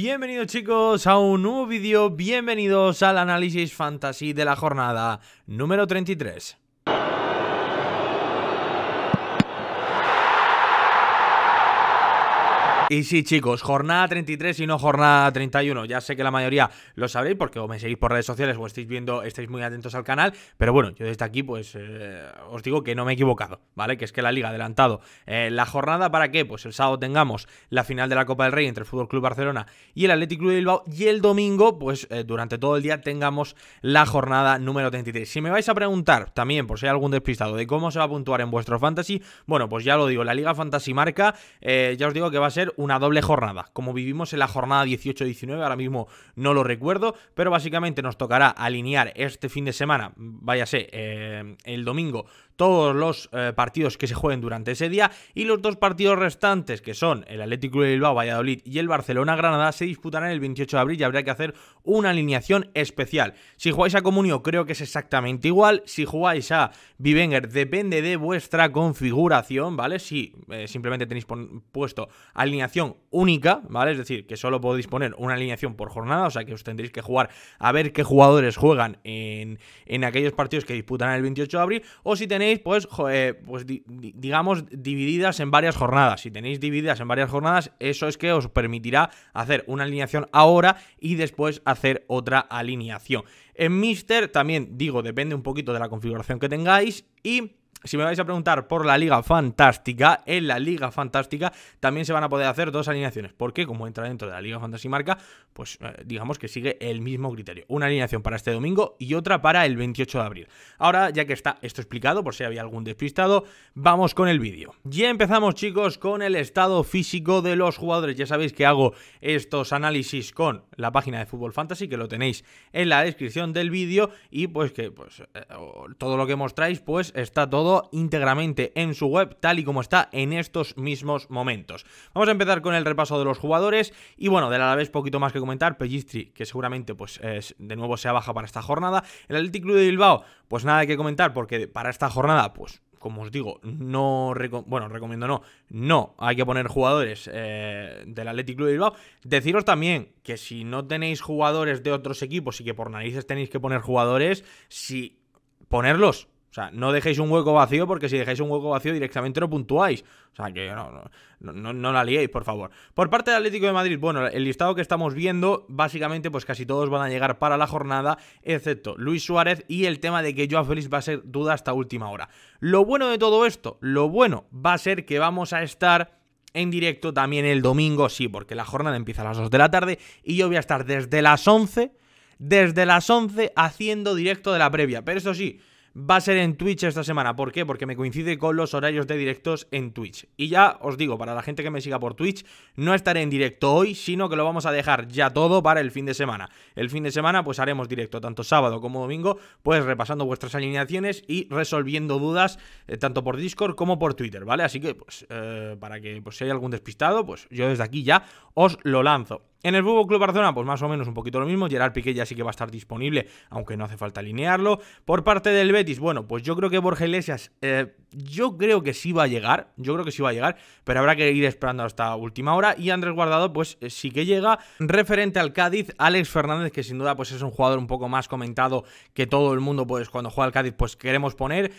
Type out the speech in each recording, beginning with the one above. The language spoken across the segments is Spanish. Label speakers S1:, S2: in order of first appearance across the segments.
S1: Bienvenidos chicos a un nuevo vídeo, bienvenidos al análisis fantasy de la jornada número 33. Y sí, chicos, jornada 33 y no jornada 31. Ya sé que la mayoría lo sabréis porque o me seguís por redes sociales o estáis viendo, estáis muy atentos al canal. Pero bueno, yo desde aquí, pues eh, os digo que no me he equivocado, ¿vale? Que es que la liga ha adelantado eh, la jornada para que, pues el sábado tengamos la final de la Copa del Rey entre el Fútbol Club Barcelona y el Atlético Club de Bilbao. Y el domingo, pues eh, durante todo el día tengamos la jornada número 33. Si me vais a preguntar también, por si hay algún despistado, de cómo se va a puntuar en vuestro fantasy, bueno, pues ya lo digo, la Liga Fantasy Marca, ya os digo que va a ser una doble jornada, como vivimos en la jornada 18-19, ahora mismo no lo recuerdo, pero básicamente nos tocará alinear este fin de semana, váyase, eh, el domingo, todos los eh, partidos que se jueguen durante ese día y los dos partidos restantes, que son el Atlético de Bilbao, Valladolid y el Barcelona Granada, se disputarán el 28 de abril y habrá que hacer una alineación especial. Si jugáis a Comunio, creo que es exactamente igual. Si jugáis a Vivenger, depende de vuestra configuración, ¿vale? Si eh, simplemente tenéis puesto alineación única, ¿vale? Es decir, que solo podéis poner una alineación por jornada, o sea que os tendréis que jugar a ver qué jugadores juegan en, aquellos partidos que disputan el 28 de abril, o si tenéis, pues, eh, pues digamos, divididas en varias jornadas. Si tenéis divididas en varias jornadas, eso es que os permitirá hacer una alineación ahora y después hacer otra alineación. En Mister también digo, depende un poquito de la configuración que tengáis y... Si me vais a preguntar por la Liga Fantástica, en la Liga Fantástica también se van a poder hacer dos alineaciones, porque como entra dentro de la Liga Fantasy Marca, pues eh, digamos que sigue el mismo criterio. Una alineación para este domingo y otra para el 28 de abril. Ahora, ya que está esto explicado, por si había algún despistado, vamos con el vídeo. Ya empezamos chicos con el estado físico de los jugadores. Ya sabéis que hago estos análisis con la página de Fútbol Fantasy, que lo tenéis en la descripción del vídeo, y pues que pues, eh, todo lo que mostráis pues está todo íntegramente en su web tal y como está en estos mismos momentos. Vamos a empezar con el repaso de los jugadores y bueno, de la vez poquito más que comentar, Pellistri, que seguramente pues de nuevo sea baja para esta jornada, el Athletic Club de Bilbao, pues nada que comentar porque para esta jornada pues como os digo, no, bueno, recomiendo no, no hay que poner jugadores eh, del Athletic Club de Bilbao. Deciros también que si no tenéis jugadores de otros equipos y que por narices tenéis que poner jugadores, si ponerlos, o sea, no dejéis un hueco vacío porque si dejáis un hueco vacío directamente no puntuáis. O sea, que no, la liéis, por favor. Por parte del Atlético de Madrid, bueno, el listado que estamos viendo, básicamente, pues casi todos van a llegar para la jornada, excepto Luis Suárez y el tema de que Joao Félix va a ser duda hasta última hora. Lo bueno de todo esto, lo bueno va a ser que vamos a estar en directo también el domingo, sí, porque la jornada empieza a las 2 de la tarde y yo voy a estar desde las 11, desde las 11 haciendo directo de la previa. Pero eso sí va a ser en Twitch esta semana. ¿Por qué? Porque me coincide con los horarios de directos en Twitch. Y ya os digo, para la gente que me siga por Twitch, no estaré en directo hoy, sino que lo vamos a dejar ya todo para el fin de semana. El fin de semana pues haremos directo tanto sábado como domingo, pues repasando vuestras alineaciones y resolviendo dudas eh, tanto por Discord como por Twitter, ¿vale? Así que pues eh, para que pues, si hay algún despistado, pues yo desde aquí ya os lo lanzo. En el nuevo Club Barcelona, pues más o menos un poquito lo mismo. Gerard Piqué ya sí que va a estar disponible, aunque no hace falta alinearlo. Por parte del Betis, bueno, pues yo creo que Borja Iglesias, eh, yo creo que sí va a llegar, yo creo que sí va a llegar, pero habrá que ir esperando hasta última hora. Y Andrés Guardado, pues eh, sí que llega. Referente al Cádiz, Alex Fernández, que sin duda pues es un jugador un poco más comentado que todo el mundo, pues cuando juega al Cádiz, pues queremos poner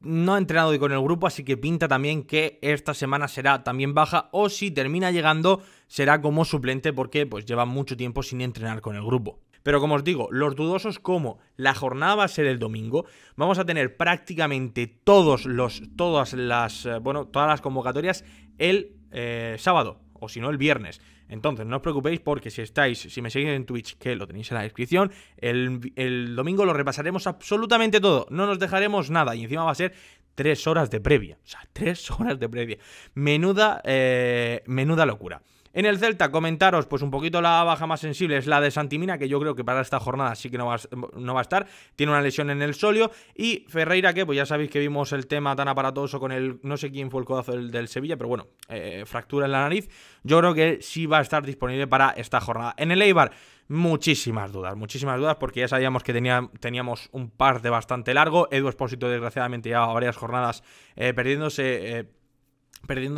S1: no ha entrenado hoy con el grupo, así que pinta también que esta semana será también baja o si termina llegando será como suplente porque pues lleva mucho tiempo sin entrenar con el grupo. Pero como os digo, los dudosos como la jornada va a ser el domingo, vamos a tener prácticamente todos los todas las eh, bueno, todas las convocatorias el eh, sábado o si no el viernes. Entonces, no os preocupéis porque si estáis, si me seguís en Twitch, que lo tenéis en la descripción, el, domingo lo repasaremos absolutamente todo, no nos dejaremos nada y encima va a ser tres horas de previa, o sea, tres horas de previa. Menuda, eh, menuda locura. En el Celta, comentaros, pues un poquito la baja más sensible es la de Santimina, que yo creo que para esta jornada sí que no va, a estar. Tiene una lesión en el solio. Y Ferreira, que pues ya sabéis que vimos el tema tan aparatoso con el, no sé quién fue el codazo del, Sevilla, pero bueno, eh, fractura en la nariz. Yo creo que sí va a estar disponible para esta jornada. En el Eibar, muchísimas dudas, muchísimas dudas, porque ya sabíamos que tenía, teníamos un par de bastante largo. Edu Espósito, desgraciadamente, ya varias jornadas eh, perdiéndose. Eh,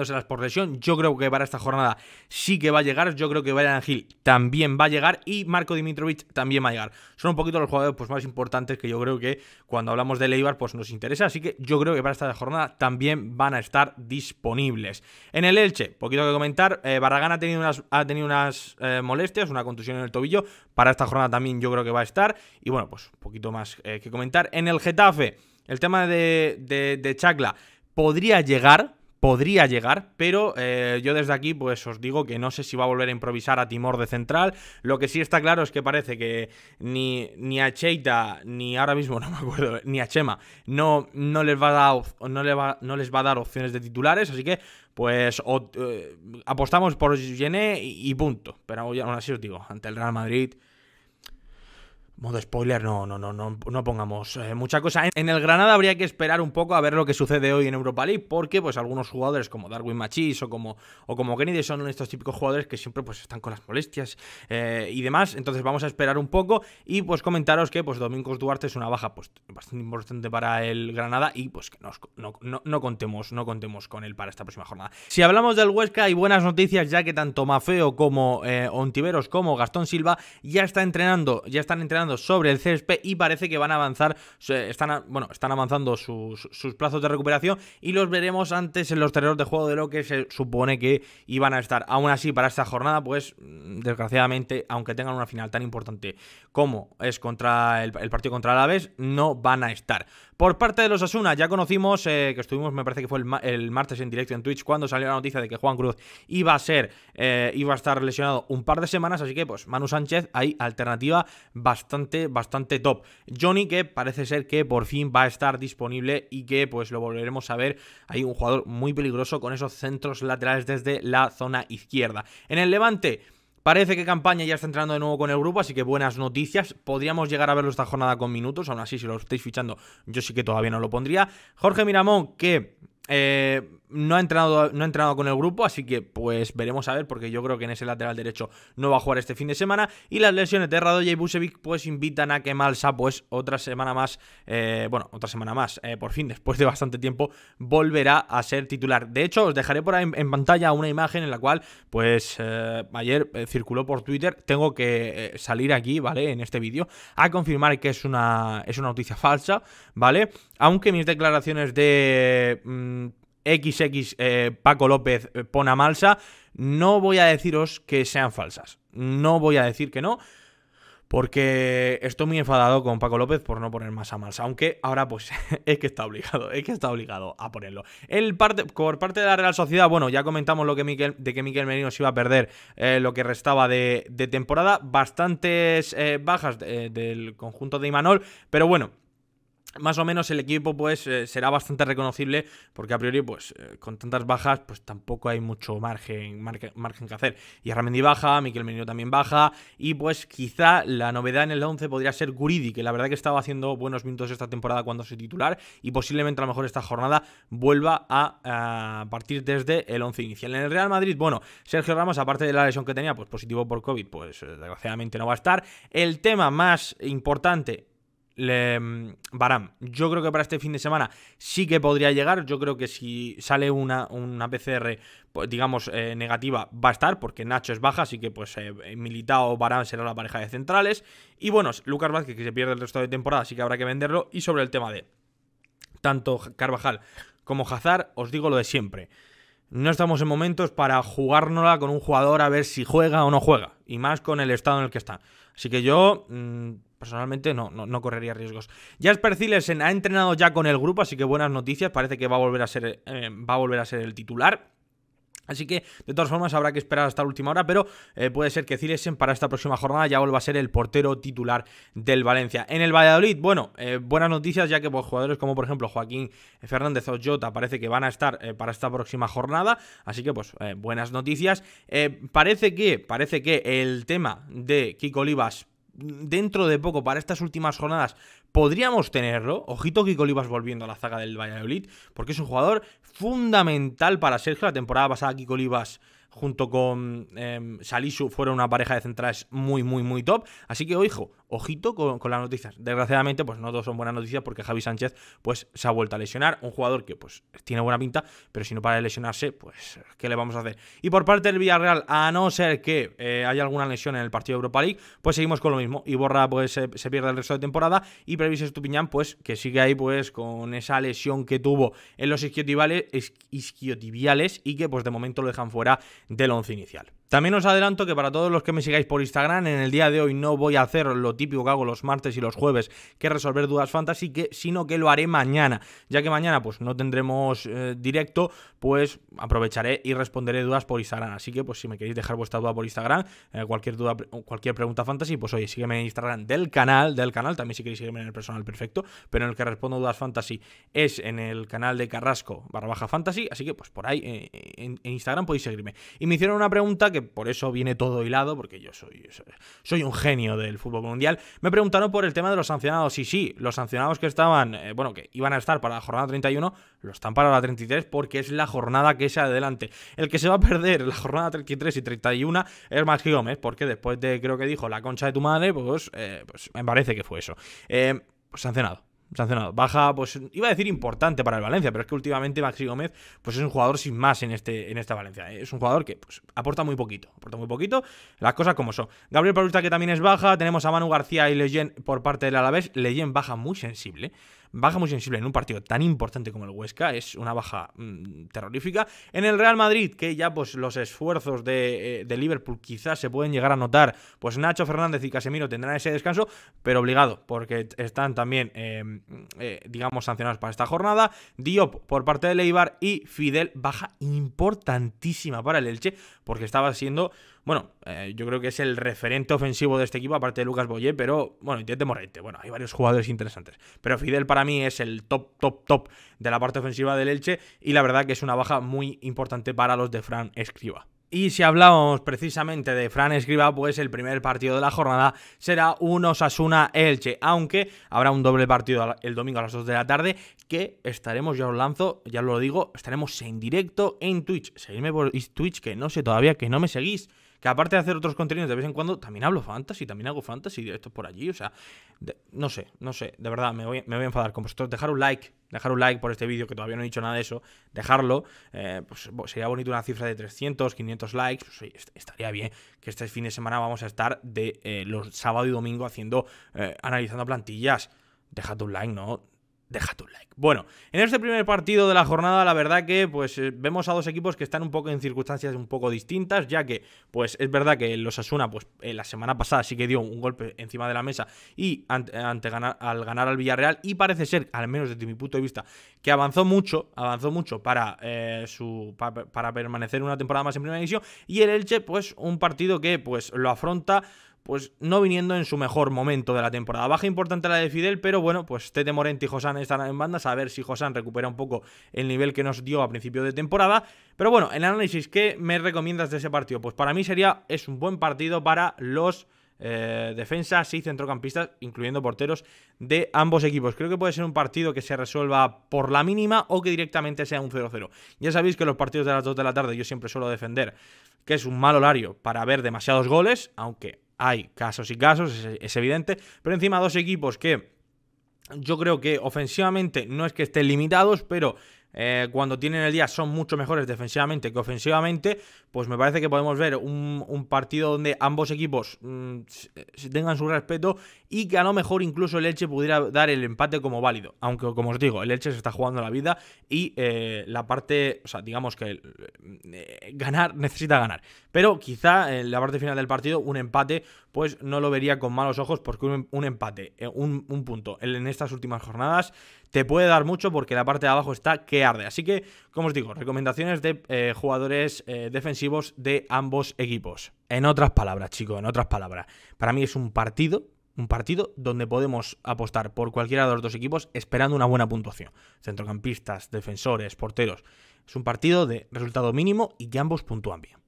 S1: las por lesión. Yo creo que para esta jornada sí que va a llegar. Yo creo que Brian Gil también va a llegar y Marco Dimitrovic también va a llegar. Son un poquito los jugadores pues, más importantes que yo creo que cuando hablamos de Leibar pues, nos interesa. Así que yo creo que para esta jornada también van a estar disponibles. En el Elche, poquito que comentar. Eh, Barragán ha tenido unas, ha tenido unas eh, molestias, una contusión en el tobillo. Para esta jornada también yo creo que va a estar. Y bueno, pues un poquito más eh, que comentar. En el Getafe, el tema de, de, de Chacla podría llegar podría llegar, pero eh, yo desde aquí pues os digo que no sé si va a volver a improvisar a Timor de central, lo que sí está claro es que parece que ni, ni a Cheita, ni ahora mismo no me acuerdo, ni a Chema, no, no, les, va a dar, no, va, no les va a dar opciones de titulares, así que pues eh, apostamos por Gené y, y punto, pero aún así os digo, ante el Real Madrid... Modo spoiler, no, no, no, no, no pongamos eh, mucha cosa. En el Granada habría que esperar un poco a ver lo que sucede hoy en Europa League, porque pues algunos jugadores como Darwin Machis o como, o como Kennedy son estos típicos jugadores que siempre pues están con las molestias eh, y demás. Entonces vamos a esperar un poco y pues comentaros que pues Domingos Duarte es una baja pues bastante importante para el Granada y pues que no, no, no, contemos, no contemos con él para esta próxima jornada. Si hablamos del Huesca hay buenas noticias ya que tanto Mafeo como eh, Ontiveros como Gastón Silva ya está entrenando, ya están entrenando sobre el CSP y parece que van a avanzar, están, bueno, están avanzando sus, plazos de recuperación y los veremos antes en los terrenos de juego de lo que se supone que iban a estar. Aún así, para esta jornada, pues mm, desgraciadamente, aunque tengan una final tan importante como es contra el, partido contra el Aves, no van a estar. Por parte de los Asuna, ya conocimos eh, que estuvimos, me parece que fue el, martes en directo en Twitch, cuando salió la noticia de que Juan Cruz iba a ser, eh, iba a estar lesionado un par de semanas, así que pues Manu Sánchez hay alternativa bastante bastante, top. Johnny que parece ser que por fin va a estar disponible y que pues lo volveremos a ver. Hay un jugador muy peligroso con esos centros laterales desde la zona izquierda. En el Levante... Parece que Campaña ya está entrando de nuevo con el grupo, así que buenas noticias. Podríamos llegar a verlo esta jornada con minutos, aún así si lo estáis fichando yo sí que todavía no lo pondría. Jorge Miramón, que eh, no ha, entrenado, no ha con el grupo, así que pues veremos a ver, porque yo creo que en ese lateral derecho no va a jugar este fin de semana. Y las lesiones de Radoya y Busevic pues invitan a que Malsa pues otra semana más, eh, bueno, otra semana más, eh, por fin, después de bastante tiempo, volverá a ser titular. De hecho, os dejaré por ahí en, pantalla una imagen en la cual pues eh, ayer circuló por Twitter, tengo que salir aquí, ¿vale? En este vídeo, a confirmar que es una, es una noticia falsa, ¿vale? Aunque mis declaraciones de... Mm, XX eh, Paco López eh, pone a Malsa, no voy a deciros que sean falsas. No voy a decir que no. Porque estoy muy enfadado con Paco López por no poner más a Malsa. Aunque ahora pues es que está obligado, es que está obligado a ponerlo. El parte, por parte de la Real Sociedad, bueno, ya comentamos lo que de que Miquel Merino se iba a perder eh, lo que restaba de, temporada. Bastantes bajas del conjunto de Imanol. Pero bueno, más o menos el equipo pues eh, será bastante reconocible porque a priori pues eh, con tantas bajas pues tampoco hay mucho margen, margen, que hacer. Y Arramendi baja, Miquel Menino también baja y pues quizá la novedad en el 11 podría ser Guridi que la verdad que estaba haciendo buenos minutos esta temporada cuando se titular y posiblemente a lo mejor esta jornada vuelva a, a partir desde el 11 inicial. En el Real Madrid, bueno, Sergio Ramos aparte de la lesión que tenía pues positivo por COVID pues eh, desgraciadamente no va a estar. El tema más importante le, mm, Baram, yo creo que para este fin de semana sí que podría llegar. Yo creo que si sale una, una PCR, pues, digamos, eh, negativa, va a estar, porque Nacho es baja, así que pues eh, Militao o Baram será la pareja de centrales. Y bueno, Lucas Vázquez, que se pierde el resto de temporada, así que habrá que venderlo. Y sobre el tema de tanto Carvajal como Hazard, os digo lo de siempre. No estamos en momentos para jugárnosla con un jugador a ver si juega o no juega. Y más con el estado en el que está. Así que yo mm, Personalmente no, no, correría riesgos. Jasper Zilesen ha entrenado ya con el grupo, así que buenas noticias. Parece que va a volver a ser, eh, va a volver a ser el titular. Así que, de todas formas, habrá que esperar hasta la última hora, pero eh, puede ser que Cilesen para esta próxima jornada ya vuelva a ser el portero titular del Valencia. En el Valladolid, bueno, eh, buenas noticias, ya que pues, jugadores como, por ejemplo, Joaquín Fernández o parece que van a estar para esta próxima jornada, así que, pues, buenas noticias. parece que, parece que el tema de Kiko Olivas dentro de poco, para estas últimas jornadas, podríamos tenerlo. Ojito que Colibas volviendo a la zaga del Valladolid, porque es un jugador fundamental para Sergio. La temporada pasada Kiko junto con em, Salisu fueron una pareja de centrales muy, muy, muy top. Así que, ojo, ojito con, las noticias. Desgraciadamente, pues no todos son buenas noticias porque Javi Sánchez pues se ha vuelto a lesionar. Un jugador que pues tiene buena pinta, pero si no para de lesionarse, pues ¿qué le vamos a hacer? Y por parte del Villarreal, a no ser que eh, haya alguna lesión en el partido de Europa League, pues seguimos con lo mismo. Y Borra pues se, pierde el resto de temporada y Previs Estupiñán pues que sigue ahí pues con esa lesión que tuvo en los isquiotibiales, isquiotibiales y que pues de momento lo dejan fuera del 11 inicial. También os adelanto que para todos los que me sigáis por Instagram, en el día de hoy no voy a hacer lo típico que hago los martes y los jueves, que resolver dudas fantasy, que, sino que lo haré mañana. Ya que mañana pues no tendremos eh, directo, pues aprovecharé y responderé dudas por Instagram. Así que pues si me queréis dejar vuestra duda por Instagram, eh, cualquier duda, cualquier pregunta fantasy, pues oye, sígueme en Instagram del canal, del canal, también si queréis seguirme en el personal perfecto, pero en el que respondo dudas fantasy es en el canal de Carrasco barra baja fantasy, así que pues por ahí eh, en Instagram podéis seguirme. Y me hicieron una pregunta que por eso viene todo hilado, porque yo soy, soy un genio del fútbol mundial. Me preguntaron por el tema de los sancionados, y sí, los sancionados que estaban, eh, bueno, que iban a estar para la jornada 31, lo están para la 33 porque es la jornada que se adelante. El que se va a perder la jornada 33 y 31 es Max Gómez, porque después de, creo que dijo, la concha de tu madre, pues, eh, pues me parece que fue eso. Eh, sancionado sancionado. Baja, pues iba a decir importante para el Valencia, pero es que últimamente Maxi Gómez pues es un jugador sin más en, este, en esta Valencia. ¿eh? Es un jugador que pues, aporta muy poquito, aporta muy poquito, las cosas como son. Gabriel Paulista que también es baja, tenemos a Manu García y Leyen por parte del Alavés. Leyen baja muy sensible, baja muy sensible en un partido tan importante como el Huesca, es una baja mm, terrorífica. En el Real Madrid, que ya pues los esfuerzos eh, de, Liverpool quizás se pueden llegar a notar, pues Nacho Fernández y Casemiro tendrán ese descanso, pero obligado, porque están también, em, eh, digamos, sancionados para esta jornada. Diop por parte de Leibar y Fidel, baja importantísima para el Elche, porque estaba siendo bueno, eh, yo creo que es el referente ofensivo de este equipo, aparte de Lucas Boyé, pero bueno, Te morrete. Bueno, hay varios jugadores interesantes. Pero Fidel para mí es el top, top, top de la parte ofensiva del Elche y la verdad que es una baja muy importante para los de Fran Escriba. Y si hablamos precisamente de Fran Escriba, pues el primer partido de la jornada será un Osasuna Elche, aunque habrá un doble partido el domingo a las 2 de la tarde, que estaremos, ya os lanzo, ya os lo digo, estaremos en directo en Twitch. Seguidme por Twitch, que no sé todavía que no me seguís. Que aparte de hacer otros contenidos de vez en cuando, también hablo fantasy, también hago fantasy directos por allí. O sea, no sé, no sé. De verdad, me voy, me voy a enfadar con vosotros. Dejar un like, dejar un like por este vídeo, que todavía no he dicho nada de eso. Dejarlo. Eh, pues sería bonito una cifra de 300, 500 likes. Pues, estaría bien que este fin de semana vamos a estar de eh, los sábado y domingo haciendo, eh, analizando plantillas. Dejad un like, ¿no? deja tu like. Bueno, en este primer partido de la jornada, la verdad que pues eh, vemos a dos equipos que están un poco en circunstancias un poco distintas, ya que pues es verdad que los Asuna pues eh, la semana pasada sí que dio un golpe encima de la mesa y al ganar al Villarreal y parece ser, al menos desde mi punto de vista, que avanzó mucho, avanzó mucho para eh, su permanecer una temporada más en primera división y el Elche pues un partido que pues lo afronta pues no viniendo en su mejor momento de la temporada. Baja importante la de Fidel, pero bueno, pues Tete Morente y Josan están en bandas, a ver si Josan recupera un poco el nivel que nos dio a principio de temporada. Pero bueno, el análisis ¿qué me recomiendas de ese partido, pues para mí sería, es un buen partido para los... Eh, defensas y centrocampistas, incluyendo porteros de ambos equipos. Creo que puede ser un partido que se resuelva por la mínima o que directamente sea un 0-0. Ya sabéis que los partidos de las 2 de la tarde yo siempre suelo defender que es un mal horario para ver demasiados goles, aunque hay casos y casos, es, evidente, pero encima dos equipos que yo creo que ofensivamente no es que estén limitados, pero eh, cuando tienen el día son mucho mejores defensivamente que ofensivamente, pues me parece que podemos ver un, partido donde ambos equipos mm, tengan su respeto y que a lo mejor incluso el Elche pudiera dar el empate como válido. Aunque, como os digo, el Elche se está jugando la vida y eh, la parte, o sea, digamos que eh, ganar necesita ganar. Pero quizá en la parte final del partido un empate pues no lo vería con malos ojos porque un, empate, eh, un, punto en, estas últimas jornadas te puede dar mucho porque la parte de abajo está que arde. Así que, como os digo, recomendaciones de eh, jugadores eh, defensivos de ambos equipos. En otras palabras, chicos, en otras palabras, para mí es un partido un partido donde podemos apostar por cualquiera de los dos equipos esperando una buena puntuación. Centrocampistas, defensores, porteros. Es un partido de resultado mínimo y que ambos puntúan bien.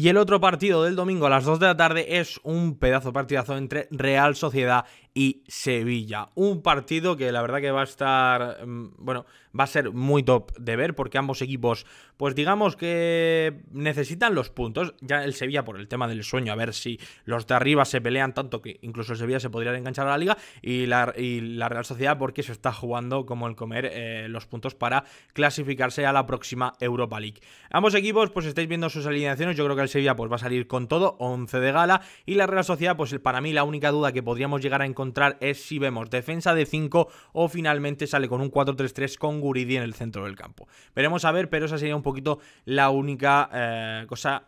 S1: Y el otro partido del domingo a las 2 de la tarde es un pedazo partidazo entre Real Sociedad y Sevilla. Un partido que la verdad que va a estar, mm, bueno, va a ser muy top de ver porque ambos equipos, pues digamos que necesitan los puntos. Ya el Sevilla por el tema del sueño, a ver si los de arriba se pelean tanto que incluso el Sevilla se podría enganchar a la liga y la, Real Sociedad porque se está jugando como el comer eh, los puntos para clasificarse a la próxima Europa League. Ambos equipos pues estáis viendo sus alineaciones, yo creo que Sevilla pues va a salir con todo, 11 de gala. Y la Real Sociedad, pues para mí la única duda que podríamos llegar a encontrar es si vemos defensa de 5 o finalmente sale con un 4-3-3 con Guridi en el centro del campo. Veremos a ver, pero esa sería un poquito la única eh, cosa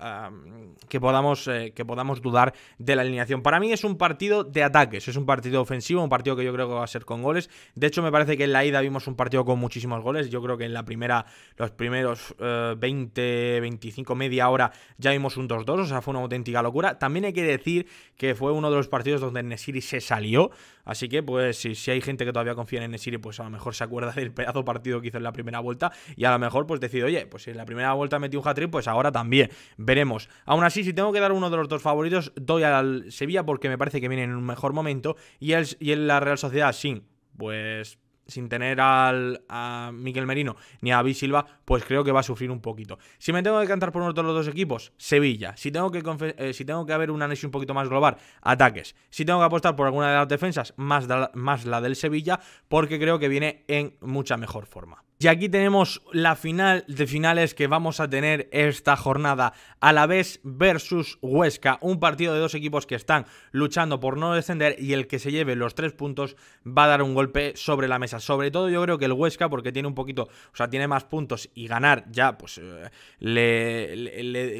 S1: que, podamos, eh, que podamos dudar de la alineación. Para mí es un partido de ataques, es un partido ofensivo, un partido que yo creo que va a ser con goles. De hecho, me parece que en la ida vimos un partido con muchísimos goles. Yo creo que en la primera, los primeros 20, eh, 25, media hora ya vimos un 2-2, o sea, fue una auténtica locura. También hay que decir que fue uno de los partidos donde Nesiri se salió, así que pues si, hay gente que todavía confía en Nesiri, pues a lo mejor se acuerda del pedazo partido que hizo en la primera vuelta y a lo mejor pues decide, oye, pues si en la primera vuelta metió un hat-trick, pues ahora también, veremos. Aún así, si tengo que dar uno de los dos favoritos, doy al Sevilla porque me parece que viene en un mejor momento y, y en la Real Sociedad, sí, pues sin tener al, a Miquel Merino ni a David Silva, pues creo que va a sufrir un poquito. Si me tengo que cantar por uno de los dos equipos, Sevilla. Si tengo que, eh, si tengo que haber un análisis un poquito más global, ataques. Si tengo que apostar por alguna de las defensas, más, más la del Sevilla, porque creo que viene en mucha mejor forma. Y aquí tenemos la final de finales que vamos a tener esta jornada. Alavés versus Huesca, un partido de dos equipos que están luchando por no descender y el que se lleve los tres puntos va a dar un golpe sobre la mesa. Sobre todo yo creo que el Huesca, porque tiene un poquito, o sea, tiene más puntos y ganar ya, pues eh, le,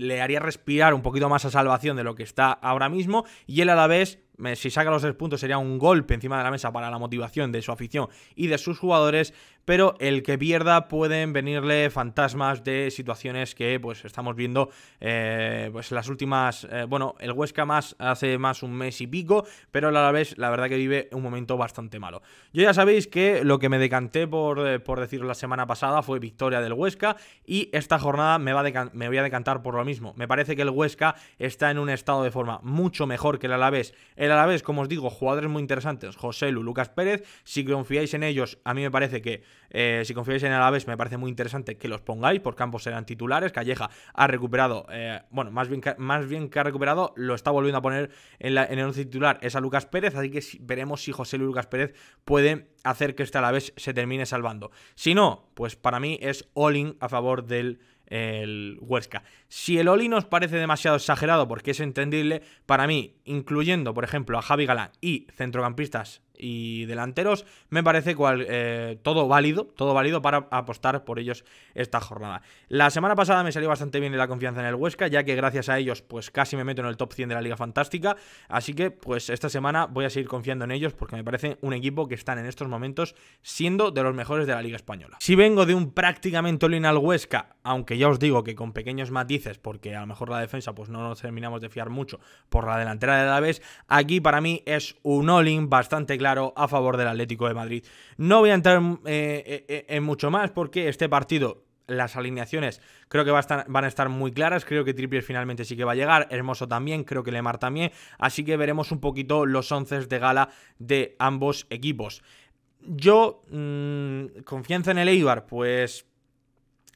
S1: le haría respirar un poquito más a salvación de lo que está ahora mismo. Y él a la vez si saca los tres puntos sería un golpe encima de la mesa para la motivación de su afición y de sus jugadores, pero el que pierda pueden venirle fantasmas de situaciones que pues estamos viendo eh, pues las últimas, eh, bueno, el Huesca más hace más un mes y pico, pero el la la verdad que vive un momento bastante malo. Yo ya sabéis que lo que me decanté por, eh, decir la semana pasada fue victoria del Huesca y esta jornada me, va me voy a decantar por lo mismo. Me parece que el Huesca está en un estado de forma mucho mejor que el Alavés la vez, como os digo, jugadores muy interesantes, José Lu, Lucas Pérez, si confiáis en ellos, a mí me parece que, eh, si confiáis en el Alavés, me parece muy interesante que los pongáis, por ambos serán titulares, Calleja ha recuperado, eh, bueno, más bien, más bien que ha recuperado, lo está volviendo a poner en, en el once titular, es a Lucas Pérez, así que veremos si José y Lucas Pérez pueden hacer que este Alavés se termine salvando. Si no, pues para mí es all-in a favor del el Huesca. Si el Oli nos parece demasiado exagerado porque es entendible, para mí, incluyendo, por ejemplo, a Javi Galán y centrocampistas y delanteros, me parece cual, eh, todo válido, todo válido para apostar por ellos esta jornada. La semana pasada me salió bastante bien la confianza en el Huesca, ya que gracias a ellos pues casi me meto en el top 100 de la Liga Fantástica, así que pues esta semana voy a seguir confiando en ellos porque me parece un equipo que están en estos momentos siendo de los mejores de la Liga Española. Si vengo de un prácticamente all in al Huesca, aunque ya os digo que con pequeños matices, porque a lo mejor la defensa pues no nos terminamos de fiar mucho por la delantera de la vez, aquí para mí es un all in bastante claro a favor del Atlético de Madrid. No voy a entrar mm, eh, eh, eh, en mucho más porque este partido las alineaciones creo que van a estar muy claras. Creo que Trippier finalmente sí que va a llegar. Hermoso también, creo que Lemar también. Así que veremos un poquito los once de gala de ambos equipos. Yo, mm, confianza en el Eibar, pues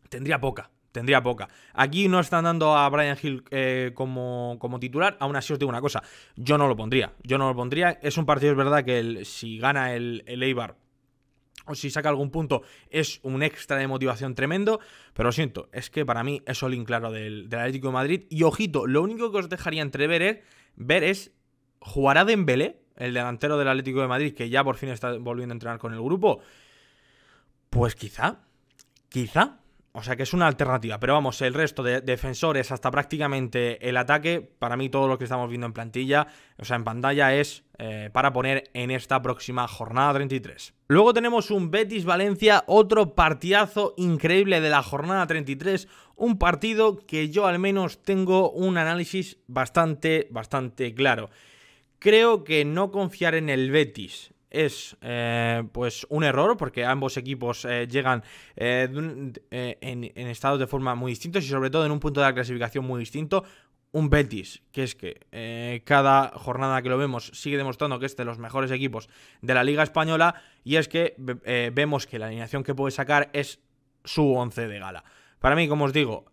S1: tendría poca tendría poca. Aquí no están dando a Brian Hill eh, como, como, titular. Aún así os digo una cosa, yo no lo pondría. Yo no lo pondría. Es un partido, es verdad, que si gana el, el Eibar o si saca algún punto, es un extra de motivación tremendo. Pero lo siento, es que para mí es all claro del, Atlético de Madrid. Y ojito, lo único que os dejaría entrever es, ver es, ¿jugará Dembélé, el delantero del Atlético de Madrid, que ya por fin está volviendo a entrenar con el grupo? Pues quizá, quizá, o sea que es una alternativa. Pero vamos, el resto de defensores hasta prácticamente el ataque, para mí todo lo que estamos viendo en plantilla, o sea, en pantalla es eh, para poner en esta próxima jornada 33. Luego tenemos un Betis Valencia, otro partidazo increíble de la jornada 33, un partido que yo al menos tengo un análisis bastante, bastante claro. Creo que no confiar en el Betis es eh, pues un error porque ambos equipos eh, llegan eh, en, estados de forma muy distintos y sobre todo en un punto de la clasificación muy distinto un Betis, que es que cada jornada que lo vemos sigue demostrando que es de los mejores equipos de la Liga Española, y es que vemos que la alineación que puede sacar es su 11 de gala. Para mí, como os digo,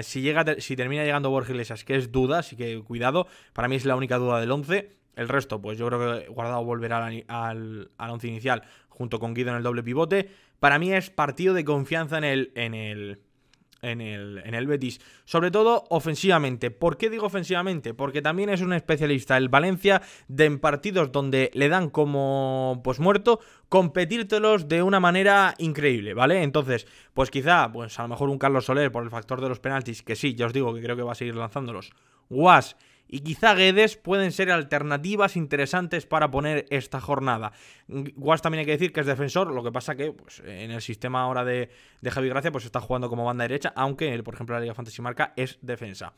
S1: si, llega, si termina llegando Borges Iglesias, que es duda, así que cuidado, para mí es la única duda del 11, el resto, pues yo creo que Guardado volverá al, al, inicial junto con Guido en el doble pivote. Para mí es partido de confianza en el, en el, en el, en el Betis. Sobre todo ofensivamente. ¿Por qué digo ofensivamente? Porque también es un especialista el Valencia de en partidos donde le dan como pues muerto competírtelos de una manera increíble, ¿vale? Entonces, pues quizá, pues a lo mejor un Carlos Soler por el factor de los penaltis, que sí, ya os digo que creo que va a seguir lanzándolos. Guas y quizá Guedes pueden ser alternativas interesantes para poner esta jornada. Guas también hay que decir que es defensor, lo que pasa que pues, en el sistema ahora de, de Javi Gracia pues está jugando como banda derecha, aunque por ejemplo la Liga Fantasy Marca es defensa.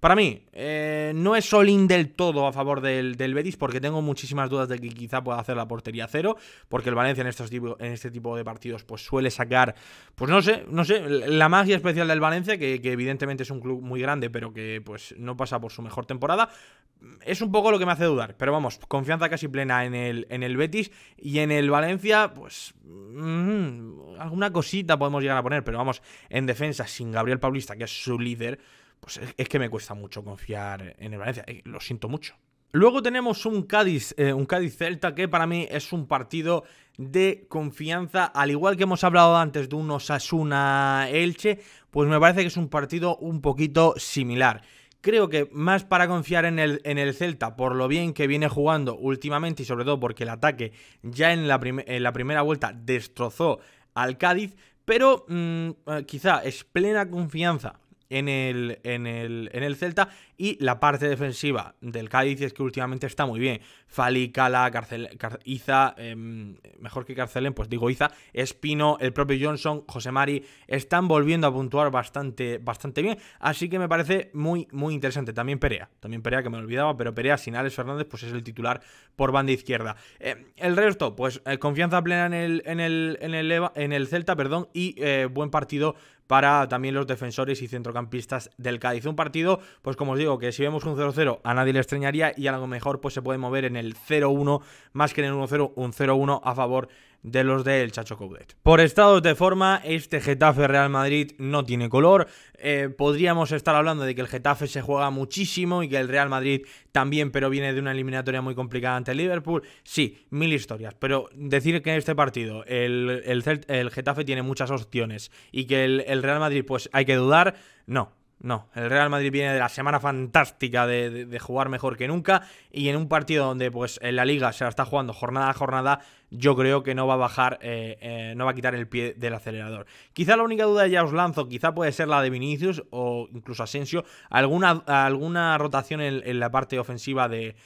S1: Para mí, eh, no es Solín del todo a favor del, Betis, porque tengo muchísimas dudas de que quizá pueda hacer la portería cero, porque el Valencia en, estos en este tipo de partidos pues suele sacar, pues no sé, no sé, la magia especial del Valencia, que, evidentemente es un club muy grande, pero que pues no pasa por su mejor temporada. Es un poco lo que me hace dudar, pero vamos, confianza casi plena en el, en el Betis y en el Valencia, pues mm, alguna cosita podemos llegar a poner, pero vamos, en defensa, sin Gabriel Paulista, que es su líder pues es, que me cuesta mucho confiar en el Valencia. Eh, lo siento mucho. Luego tenemos un Cádiz, eh, un Cádiz Celta que para mí es un partido de confianza, al igual que hemos hablado antes de un Osasuna Elche, pues me parece que es un partido un poquito similar. Creo que más para confiar en el, en el Celta, por lo bien que viene jugando últimamente y sobre todo porque el ataque ya en la, primera vuelta destrozó al Cádiz, pero mm, eh, quizá es plena confianza en el, en el, en el Celta y la parte defensiva del Cádiz es que últimamente está muy bien. Fali, Cala, Iza, em, mejor que Carcelén, pues digo Iza, Espino, el propio Johnson, José Mari, están volviendo a puntuar bastante, bastante bien. Así que me parece muy, muy interesante. También Perea, también Perea que me olvidaba, pero Perea sin Alex Fernández, pues es el titular por banda izquierda. Eh, el resto, pues eh, confianza plena en el, en el, en el Celta, perdón, y eh, buen partido para también los defensores y centrocampistas del Cádiz. Un partido, pues como os digo, que si vemos un 0-0 a nadie le extrañaría y a lo mejor pues se puede mover en el 0-1 más que en el 1-0, un 0-1 a favor de los del Chacho Coudet. Por estados de forma, este Getafe Real Madrid no tiene color. Eh, podríamos estar hablando de que el Getafe se juega muchísimo y que el Real Madrid también, pero viene de una eliminatoria muy complicada ante el Liverpool. Sí, mil historias. Pero decir que en este partido el, el, Getafe tiene muchas opciones y que el Real Madrid, pues hay que dudar, no. No, el Real Madrid viene de la semana fantástica de, jugar mejor que nunca y en un partido donde pues en la liga se la está jugando jornada a jornada, yo creo que no va a bajar, eh, eh, no va a quitar el pie del acelerador. Quizá la única duda ya os lanzo, quizá puede ser la de Vinicius o incluso Asensio, alguna, alguna rotación en, la parte ofensiva del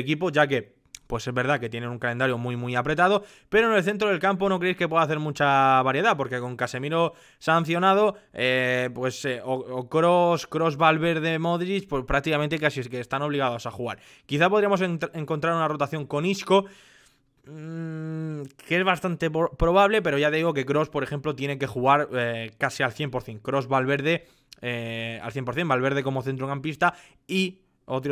S1: equipo, ya que pues es verdad que tienen un calendario muy, muy apretado, pero en el centro del campo no creéis que pueda hacer mucha variedad, porque con Casemiro sancionado, eh, pues eh, o, Cross, Cross, Valverde, Modric, pues prácticamente casi es que están obligados a jugar. Quizá podríamos encontrar una rotación con Isco mm, que es bastante probable, pero ya digo que Cross, por ejemplo, tiene que jugar eh, casi al 100%. Cross Valverde al 100%, Valverde como centrocampista y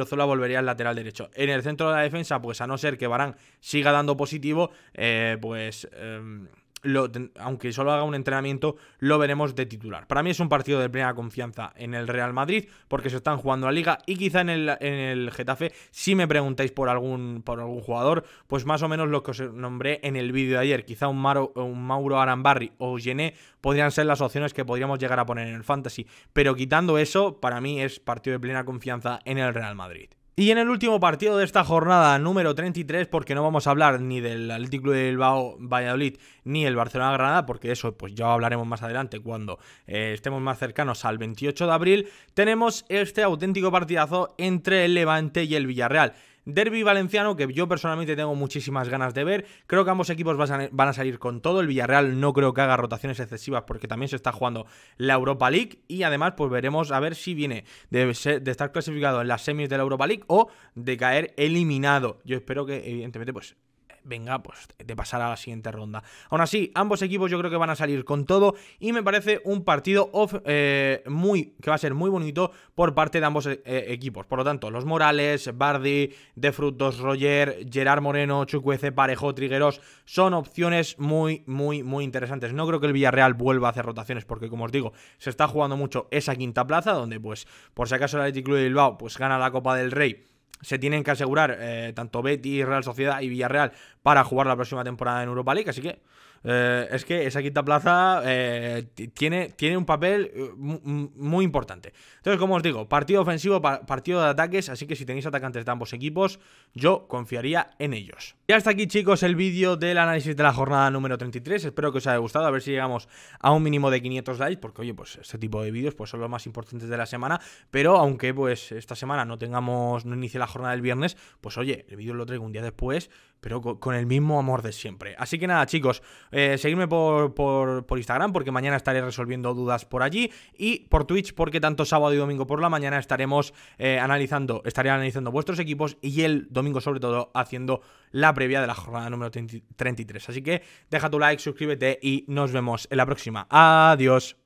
S1: Zola volvería al lateral derecho. En el centro de la defensa, pues a no ser que Barán siga dando positivo, eh, pues... Em, aunque solo haga un entrenamiento, lo veremos de titular. Para mí es un partido de plena confianza en el Real Madrid, porque se están jugando la liga y quizá en el, en el Getafe, si me preguntáis por algún, por algún jugador, pues más o menos lo que os nombré en el vídeo de ayer, quizá un, un Mauro Arambarri o Gené podrían ser las opciones que podríamos llegar a poner en el Fantasy, pero quitando eso, para mí es partido de plena confianza en el Real Madrid. Y en el último partido de esta jornada número 33, porque no vamos a hablar ni del Atlético del de Bilbao Valladolid ni el Barcelona Granada, porque eso pues ya hablaremos más adelante cuando eh, estemos más cercanos al 28 de abril, tenemos este auténtico partidazo entre el Levante y el Villarreal. Derby valenciano que yo personalmente tengo muchísimas ganas de ver. Creo que ambos equipos van a salir con todo. El Villarreal no creo que haga rotaciones excesivas porque también se está jugando la Europa League. Y además, pues veremos a ver si viene de, de estar clasificado en las semis de la Europa League o de caer eliminado. Yo espero que, evidentemente, pues venga, pues de pasar a la siguiente ronda. Aún así, ambos equipos yo creo que van a salir con todo y me parece un partido eh, muy, que va a ser muy bonito por parte de ambos eh, equipos. Por lo tanto, los Morales, Bardi, De Frutos, Roger, Gerard Moreno, Chucuece, Parejo, Trigueros, son opciones muy, muy, muy interesantes. No creo que el Villarreal vuelva a hacer rotaciones porque, como os digo, se está jugando mucho esa quinta plaza, donde pues, por si acaso el Athletic Club de Bilbao pues gana la Copa del Rey se tienen que asegurar eh, tanto Betis, Real Sociedad y Villarreal para jugar la próxima temporada en Europa League. Así que eh, es que esa quinta plaza eh, tiene, tiene un papel eh, muy importante. Entonces, como os digo, partido ofensivo, partido de ataques, así que si tenéis atacantes de ambos equipos, yo confiaría en ellos. Y hasta aquí, chicos, el vídeo del análisis de la jornada número 33. Espero que os haya gustado, a ver si llegamos a un mínimo de 500 likes, porque oye, pues este tipo de vídeos pues, son los más importantes de la semana, pero aunque pues esta semana no tengamos, no inicie la jornada del viernes, pues oye, el vídeo lo traigo un día después, pero con el mismo amor de siempre. Así que nada, chicos, eh, seguidme por, Instagram porque mañana estaré resolviendo dudas por allí y por Twitch porque tanto sábado y domingo por la mañana estaremos eh, analizando, estaré analizando vuestros equipos y el domingo sobre todo haciendo la previa de la jornada número 33. Así que deja tu like, suscríbete y nos vemos en la próxima. Adiós.